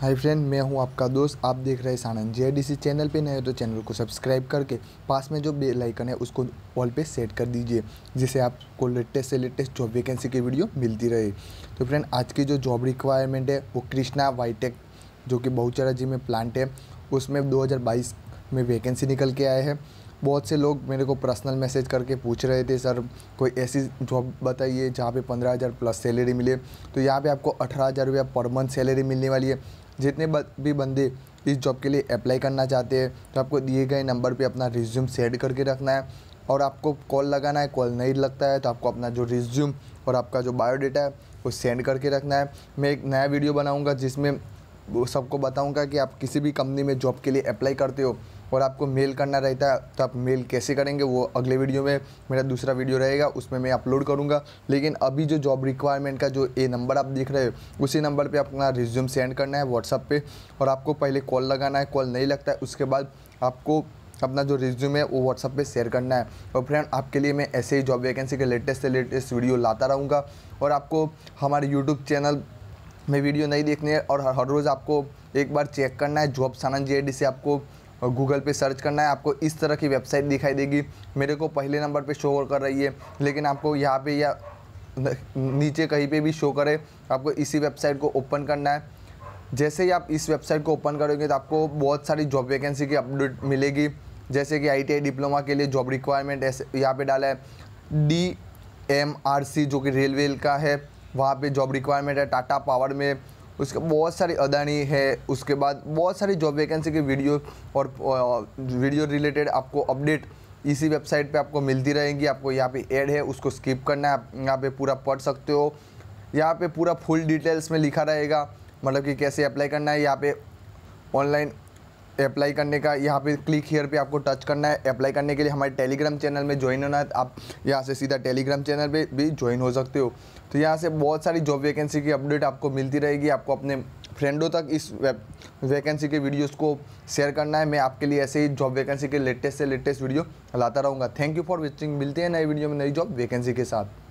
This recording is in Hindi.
हाय फ्रेंड मैं हूं आपका दोस्त आप देख रहे हैं सानंद जे चैनल पे नए हो तो चैनल को सब्सक्राइब करके पास में जो बेल आइकन है उसको ऑल पे सेट कर दीजिए जिससे आपको लेटेस्ट से लेटेस्ट जॉब वैकेंसी की वीडियो मिलती रहे तो फ्रेंड आज की जो जॉब रिक्वायरमेंट है वो कृष्णा वाईटेक जो कि बहुचरा जी में प्लांट है उसमें दो में वैकेंसी निकल के आए हैं बहुत से लोग मेरे को पर्सनल मैसेज करके पूछ रहे थे सर कोई ऐसी जॉब बताइए जहाँ पे पंद्रह हज़ार प्लस सैलरी मिले तो यहाँ पे आपको अठारह हज़ार रुपया पर मंथ सैलरी मिलने वाली है जितने भी बंदे इस जॉब के लिए अप्लाई करना चाहते हैं तो आपको दिए गए नंबर पे अपना रिज्यूम सेंड करके रखना है और आपको कॉल लगाना है कॉल नहीं लगता है तो आपको अपना जो रिज्यूम और आपका जो बायोडेटा है वो सेंड करके रखना है मैं एक नया वीडियो बनाऊँगा जिसमें सबको बताऊँगा कि आप किसी भी कंपनी में जॉब के लिए अप्लाई करते हो और आपको मेल करना रहता है तो आप मेल कैसे करेंगे वो अगले वीडियो में मेरा दूसरा वीडियो रहेगा उसमें मैं अपलोड करूँगा लेकिन अभी जो जॉब रिक्वायरमेंट का जो ए नंबर आप देख रहे हो उसी नंबर पर अपना रिज्यूम सेंड करना है व्हाट्सअप पर और आपको पहले कॉल लगाना है कॉल नहीं लगता है उसके बाद आपको अपना जो रिज्यूम है वो व्हाट्सअप पे शेयर करना है और फ्रेंड आपके लिए मैं ऐसे ही जॉब वैकेंसी के लेटेस्ट से लेटेस्ट वीडियो लाता रहूँगा और आपको हमारे यूट्यूब चैनल में वीडियो नहीं देखनी है और हर रोज़ आपको एक बार चेक करना है जॉब सानंद जी से आपको गूगल पे सर्च करना है आपको इस तरह की वेबसाइट दिखाई देगी मेरे को पहले नंबर पे शो कर रही है लेकिन आपको यहाँ पे या नीचे कहीं पे भी शो करे आपको इसी वेबसाइट को ओपन करना है जैसे ही आप इस वेबसाइट को ओपन करोगे तो आपको बहुत सारी जॉब वैकेंसी की अपडेट मिलेगी जैसे कि आई डिप्लोमा के लिए जॉब रिक्वायरमेंट ऐसे यहाँ पर डाला है डी एम आर सी जो कि रेलवे का है वहाँ पे जॉब रिक्वायरमेंट है टाटा पावर में उसके बहुत सारी अदानी है उसके बाद बहुत सारी जॉब वैकेंसी की वीडियो और वीडियो रिलेटेड आपको अपडेट इसी वेबसाइट पे आपको मिलती रहेगी आपको यहाँ पे ऐड है उसको स्किप करना है आप यहाँ पे पूरा पढ़ सकते हो यहाँ पे पूरा फुल डिटेल्स में लिखा रहेगा मतलब कि कैसे अप्लाई करना है यहाँ पे ऑनलाइन अप्लाई करने का यहाँ पे क्लिक हेयर पे आपको टच करना है अप्लाई करने के लिए हमारे टेलीग्राम चैनल में ज्वाइन होना है आप यहाँ से सीधा टेलीग्राम चैनल पे भी ज्वाइन हो सकते हो तो यहाँ से बहुत सारी जॉब वैकेंसी की अपडेट आपको मिलती रहेगी आपको अपने फ्रेंडों तक इस वैकेंसी के वीडियोज़ को शेयर करना है मैं आपके लिए ऐसे ही जॉब वैकेंसी के लेटेस्ट से लेटेस्ट वीडियो लाता रहूँगा थैंक यू फॉर वॉचिंग मिलते हैं नए वीडियो में नई जॉब वैकेंसी के साथ